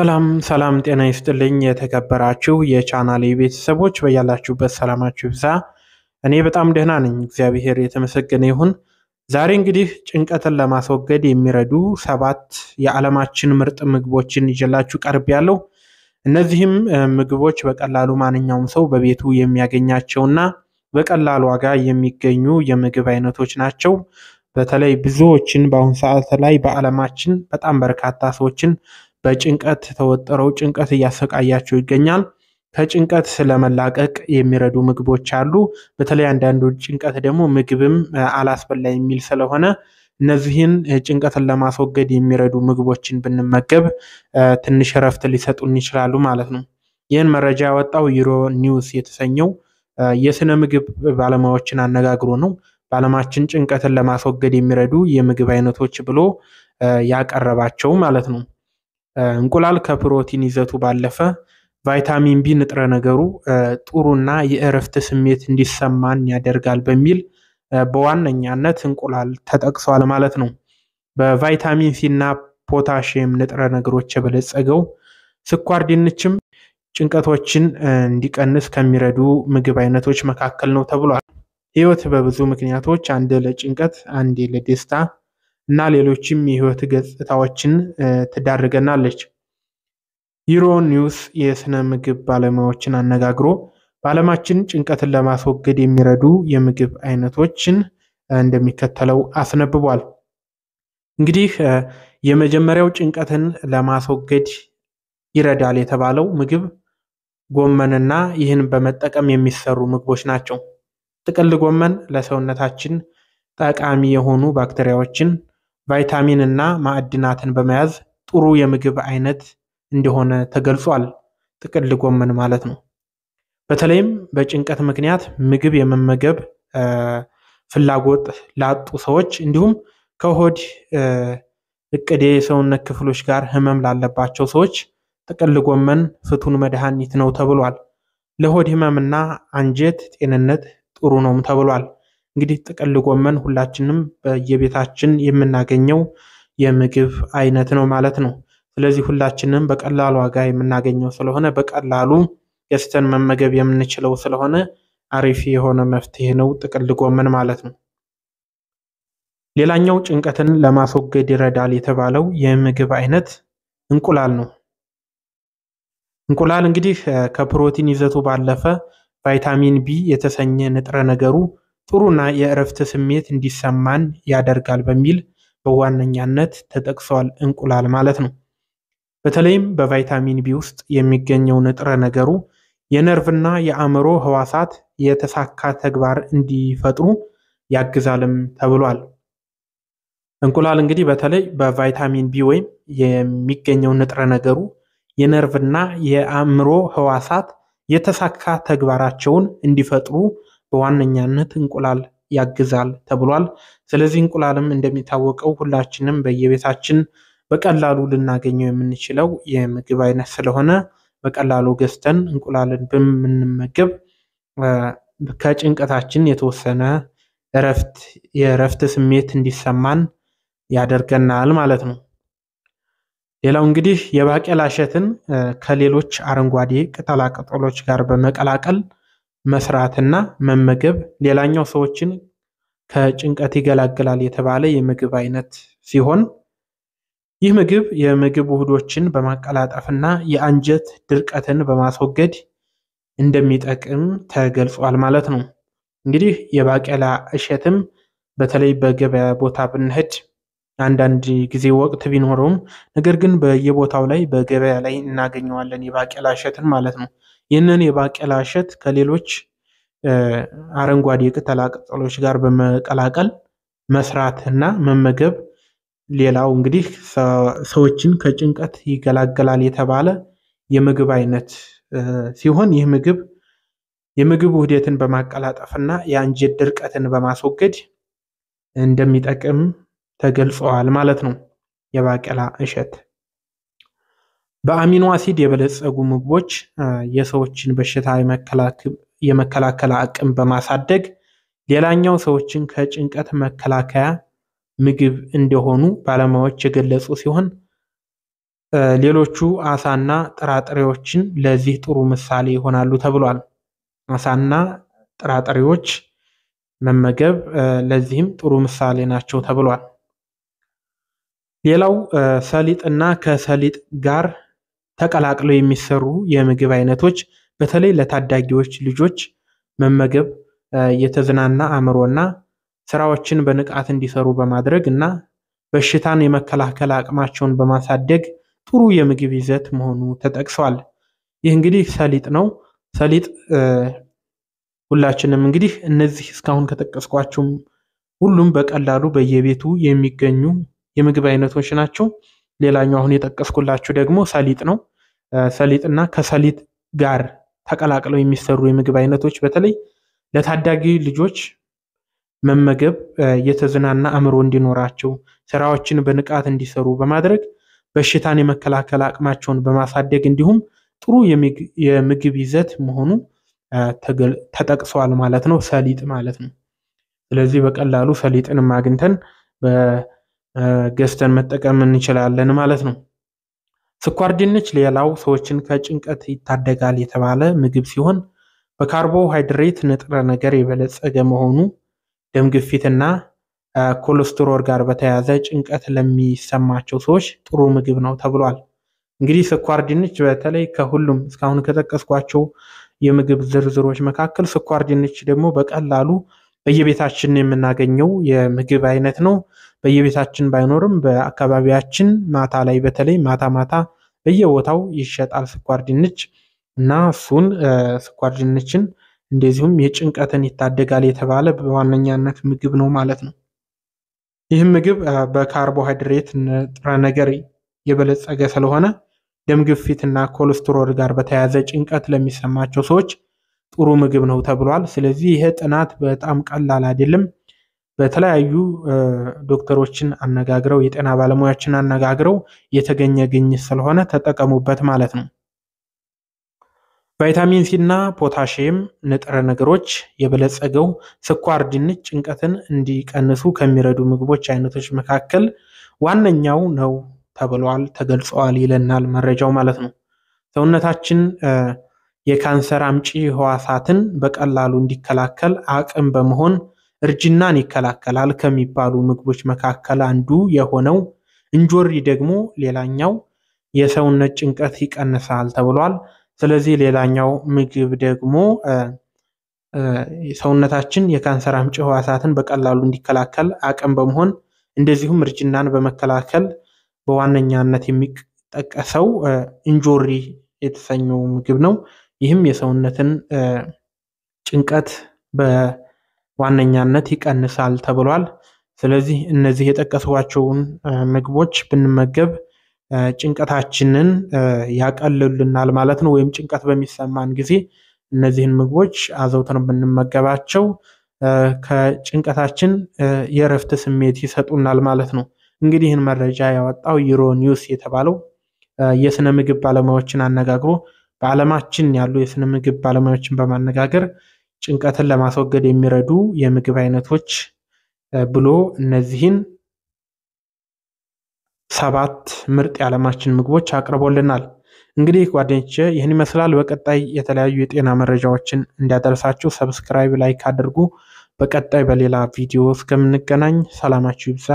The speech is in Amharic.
ሰላም ሰላም፣ ጤና ይስጥልኝ የተከበራችሁ የቻናሌ ቤተሰቦች በያላችሁበት ሰላማችሁ ይብዛ። እኔ በጣም ደህና ነኝ፣ እግዚአብሔር የተመሰገነ ይሁን። ዛሬ እንግዲህ ጭንቀትን ለማስወገድ የሚረዱ ሰባት የዓለማችን ምርጥ ምግቦችን ይዤላችሁ ቀርቤያለሁ። እነዚህም ምግቦች በቀላሉ ማንኛውም ሰው በቤቱ የሚያገኛቸውና በቀላል ዋጋ የሚገኙ የምግብ አይነቶች ናቸው። በተለይ ብዙዎችን በአሁኑ ሰዓት ላይ በዓለማችን በጣም በርካታ ሰዎችን በጭንቀት ተወጥረው ጭንቀት እያሰቃያቸው ይገኛል። ከጭንቀት ለመላቀቅ የሚረዱ ምግቦች አሉ። በተለይ አንዳንዱ ጭንቀት ደግሞ ምግብም አላስበላ የሚል ስለሆነ እነዚህን ጭንቀትን ለማስወገድ የሚረዱ ምግቦችን ብንመገብ ትንሽ እረፍት ሊሰጡን ይችላሉ ማለት ነው። ይህን መረጃ ያወጣው ዩሮ ኒውስ የተሰኘው የስነ ምግብ ባለሙያዎችን አነጋግሮ ነው። በዓለማችን ጭንቀትን ለማስወገድ የሚረዱ የምግብ አይነቶች ብሎ ያቀረባቸው ማለት ነው። እንቁላል ከፕሮቲን ይዘቱ ባለፈ ቫይታሚን ቢ ንጥረ ነገሩ ጥሩና የእረፍት ስሜት እንዲሰማን ያደርጋል በሚል በዋነኛነት እንቁላል ተጠቅሷል ማለት ነው። በቫይታሚን ሲ እና ፖታሽየም ንጥረ ነገሮች የበለጸገው ስኳር ድንችም ጭንቀቶችን እንዲቀንስ ከሚረዱ ምግብ አይነቶች መካከል ነው ተብሏል። ህይወት በብዙ ምክንያቶች አንዴ ለጭንቀት አንዴ ለደስታ እና ሌሎችም የህይወት ገጽታዎችን ትዳርገናለች። ዩሮ ኒውስ የስነ ምግብ ባለሙያዎችን አነጋግሮ በዓለማችን ጭንቀትን ለማስወገድ የሚረዱ የምግብ አይነቶችን እንደሚከተለው አስነብቧል። እንግዲህ የመጀመሪያው ጭንቀትን ለማስወገድ ይረዳል የተባለው ምግብ ጎመንና ይህን በመጠቀም የሚሰሩ ምግቦች ናቸው። ጥቅል ጎመን ለሰውነታችን ጠቃሚ የሆኑ ባክቴሪያዎችን ቫይታሚን እና ማዕድናትን በመያዝ ጥሩ የምግብ አይነት እንደሆነ ተገልጿል። ጥቅል ጎመን ማለት ነው። በተለይም በጭንቀት ምክንያት ምግብ የመመገብ ፍላጎት ላጡ ሰዎች እንዲሁም ከሆድ እቅዴ የሰውነት ክፍሎች ጋር ህመም ላለባቸው ሰዎች ጥቅል ጎመን ፍቱን መድኃኒት ነው ተብሏል። ለሆድ ህመምና አንጀት ጤንነት ጥሩ ነውም ተብሏል። እንግዲህ ጥቅል ጎመን ሁላችንም በየቤታችን የምናገኘው የምግብ አይነት ነው ማለት ነው። ስለዚህ ሁላችንም በቀላሉ ዋጋ የምናገኘው ስለሆነ በቀላሉ ገዝተን መመገብ የምንችለው ስለሆነ አሪፍ የሆነ መፍትሄ ነው ጥቅል ጎመን ማለት ነው። ሌላኛው ጭንቀትን ለማስወገድ ይረዳል የተባለው የምግብ አይነት እንቁላል ነው። እንቁላል እንግዲህ ከፕሮቲን ይዘቱ ባለፈ ቫይታሚን ቢ የተሰኘ ንጥረ ነገሩ ጥሩና የእረፍት ስሜት እንዲሰማን ያደርጋል በሚል በዋነኛነት ተጠቅሰዋል እንቁላል ማለት ነው። በተለይም በቫይታሚን ቢ ውስጥ የሚገኘው ንጥረ ነገሩ የነርቭና የአእምሮ ህዋሳት የተሳካ ተግባር እንዲፈጥሩ ያግዛልም ተብሏል። እንቁላል እንግዲህ በተለይ በቫይታሚን ቢ ወይም የሚገኘው ንጥረ ነገሩ የነርቭና የአእምሮ ህዋሳት የተሳካ ተግባራቸውን እንዲፈጥሩ በዋነኛነት እንቁላል ያግዛል ተብሏል። ስለዚህ እንቁላልም እንደሚታወቀው ሁላችንም በየቤታችን በቀላሉ ልናገኘው የምንችለው የምግብ አይነት ስለሆነ በቀላሉ ገዝተን እንቁላልን በምንመገብ ከጭንቀታችን የተወሰነ እረፍት የእረፍት ስሜት እንዲሰማን ያደርገናል ማለት ነው። ሌላው እንግዲህ የባቄላ እሸትን ከሌሎች አረንጓዴ ቅጠላ ቅጠሎች ጋር በመቀላቀል መስራትና መመገብ ሌላኛው ሰዎችን ከጭንቀት ይገላግላል የተባለ የምግብ አይነት ሲሆን ይህ ምግብ የምግብ ውህዶችን በማቀላጠፍና የአንጀት ድርቀትን በማስወገድ እንደሚጠቅም ተገልጿል ማለት ነው። እንግዲህ የባቄላ እሸትም በተለይ በገበያ ቦታ ብንሄድ አንዳንድ ጊዜ ወቅት ቢኖረውም ነገር ግን በየቦታው ላይ በገበያ ላይ እናገኘዋለን የባቄላ እሸትን ማለት ነው። ይህንን የባቄላ እሸት ከሌሎች አረንጓዴ ቅጠላ ቅጠሎች ጋር በመቀላቀል መስራት እና መመገብ ሌላው እንግዲህ ሰዎችን ከጭንቀት ይገላገላል የተባለ የምግብ አይነት ሲሆን ይህ ምግብ የምግብ ውህደትን በማቀላጠፍና የአንጀት ድርቀትን በማስወገድ እንደሚጠቅም ተገልጸዋል ማለት ነው። የባቄላ እሸት በአሚኖ አሲድ የበለጸጉ ምግቦች የሰዎችን በሽታ የመከላከል አቅም በማሳደግ ሌላኛው ሰዎችን ከጭንቀት መከላከያ ምግብ እንደሆኑ ባለሙያዎች የገለጹ ሲሆን ሌሎቹ አሳና ጥራጥሬዎችን ለዚህ ጥሩ ምሳሌ ይሆናሉ ተብሏል። አሳና ጥራጥሬዎች መመገብ ለዚህም ጥሩ ምሳሌ ናቸው ተብሏል። ሌላው ሰሊጥና ከሰሊጥ ጋር ተቀላቅለው የሚሰሩ የምግብ አይነቶች በተለይ ለታዳጊዎች ልጆች መመገብ የተዝናና አእምሮና ስራዎችን በንቃት እንዲሰሩ በማድረግ እና በሽታን የመከላከል አቅማቸውን በማሳደግ ጥሩ የምግብ ይዘት መሆኑ ተጠቅሷል። ይህ እንግዲህ ሰሊጥ ነው። ሰሊጥ ሁላችንም እንግዲህ እነዚህ እስካሁን ከጠቀስኳቸውም ሁሉም በቀላሉ በየቤቱ የሚገኙ የምግብ አይነቶች ናቸው። ሌላኛው አሁን የጠቀስኩላችሁ ደግሞ ሰሊጥ ነው። ሰሊጥና ከሰሊጥ ጋር ተቀላቅለው የሚሰሩ የምግብ አይነቶች በተለይ ለታዳጊ ልጆች መመገብ የተዝናና አእምሮ እንዲኖራቸው ስራዎችን በንቃት እንዲሰሩ በማድረግ በሽታን የመከላከል አቅማቸውን በማሳደግ እንዲሁም ጥሩ የምግብ ይዘት መሆኑ ተጠቅሷል ማለት ነው። ሰሊጥ ማለት ነው። ስለዚህ በቀላሉ ሰሊጥንም አግኝተን ገዝተን መጠቀም እንችላለን ማለት ነው። ስኳር ድንች ሌላው ሰዎችን ከጭንቀት ይታደጋል የተባለ ምግብ ሲሆን በካርቦሃይድሬት ንጥረ ነገር የበለጸገ መሆኑ ደም ግፊትና ኮሌስትሮል ጋር በተያያዘ ጭንቀት ለሚሰማቸው ሰዎች ጥሩ ምግብ ነው ተብሏል። እንግዲህ ስኳር ድንች በተለይ ከሁሉም እስካሁን ከጠቀስኳቸው የምግብ ዝርዝሮች መካከል ስኳር ድንች ደግሞ በቀላሉ በየቤታችን የምናገኘው የምግብ አይነት ነው። በየቤታችን ባይኖርም በአካባቢያችን ማታ ላይ በተለይ ማታ ማታ በየቦታው ይሸጣል ስኳር ድንች እና እሱን ስኳር ድንችን እንደዚሁም የጭንቀትን ይታደጋል የተባለ በዋነኛነት ምግብ ነው ማለት ነው። ይህም ምግብ በካርቦሃይድሬት ንጥረ ነገር የበለጸገ ስለሆነ ደም ግፊት እና ኮሌስትሮል ጋር በተያያዘ ጭንቀት ለሚሰማቸው ሰዎች ጥሩ ምግብ ነው ተብሏል። ስለዚህ ይሄ ጥናት በጣም ቀላል አይደለም። በተለያዩ ዶክተሮችን አነጋግረው የጤና ባለሙያዎችን አነጋግረው የተገኘ ግኝት ስለሆነ ተጠቀሙበት ማለት ነው። ቫይታሚን ሲ እና ፖታሽየም ንጥረ ነገሮች የበለጸገው ስኳር ድንች ጭንቀትን እንዲቀንሱ ከሚረዱ ምግቦች አይነቶች መካከል ዋነኛው ነው ተብሏል፣ ተገልጸዋል ይለናል መረጃው ማለት ነው። ሰውነታችን የካንሰር አምጪ ህዋሳትን በቀላሉ እንዲከላከል አቅም በመሆን እርጅናን ይከላከላል ከሚባሉ ምግቦች መካከል አንዱ የሆነው እንጆሪ ደግሞ ሌላኛው የሰውነት ጭንቀት ይቀንሳል ተብሏል። ስለዚህ ሌላኛው ምግብ ደግሞ ሰውነታችን የካንሰር አምጪ ህዋሳትን በቀላሉ እንዲከላከል አቅም በመሆን እንደዚሁም እርጅናን በመከላከል በዋነኛነት የሚጠቀሰው እንጆሪ የተሰኘው ምግብ ነው። ይህም የሰውነትን ጭንቀት ዋነኛነት ይቀንሳል ተብሏል። ስለዚህ እነዚህ የጠቀስኳቸውን ምግቦች ብንመገብ ጭንቀታችንን ያቀልልናል ማለት ነው። ወይም ጭንቀት በሚሰማን ጊዜ እነዚህን ምግቦች አዘውትረን ብንመገባቸው ከጭንቀታችን የእረፍት ስሜት ይሰጡናል ማለት ነው። እንግዲህ ይህን መረጃ ያወጣው ዩሮ ኒውስ የተባለው የስነ ምግብ ባለሙያዎችን አነጋግሮ በዓለማችን ያሉ የስነ ምግብ ባለሙያዎችን በማነጋገር ጭንቀትን ለማስወገድ የሚረዱ የምግብ አይነቶች ብሎ እነዚህን ሰባት ምርጥ የዓለማችን ምግቦች አቅርቦልናል። እንግዲህ ጓደኞቼ ይህን ይመስላል። በቀጣይ የተለያዩ የጤና መረጃዎችን እንዲያደርሳችሁ ሰብስክራይብ፣ ላይክ አድርጉ። በቀጣይ በሌላ ቪዲዮ እስከምንገናኝ ሰላማችሁ ይብዛ።